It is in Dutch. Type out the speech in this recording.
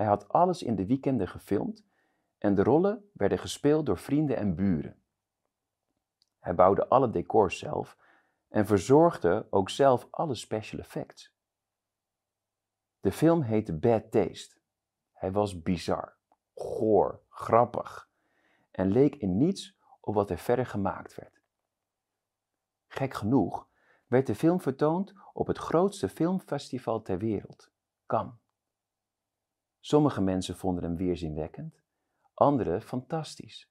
Hij had alles in de weekenden gefilmd en de rollen werden gespeeld door vrienden en buren. Hij bouwde alle decors zelf en verzorgde ook zelf alle special effects. De film heette Bad Taste. Hij was bizar, goor, grappig en leek in niets op wat er verder gemaakt werd. Gek genoeg werd de film vertoond op het grootste filmfestival ter wereld, Cannes. Sommige mensen vonden hem weerzinwekkend, anderen fantastisch.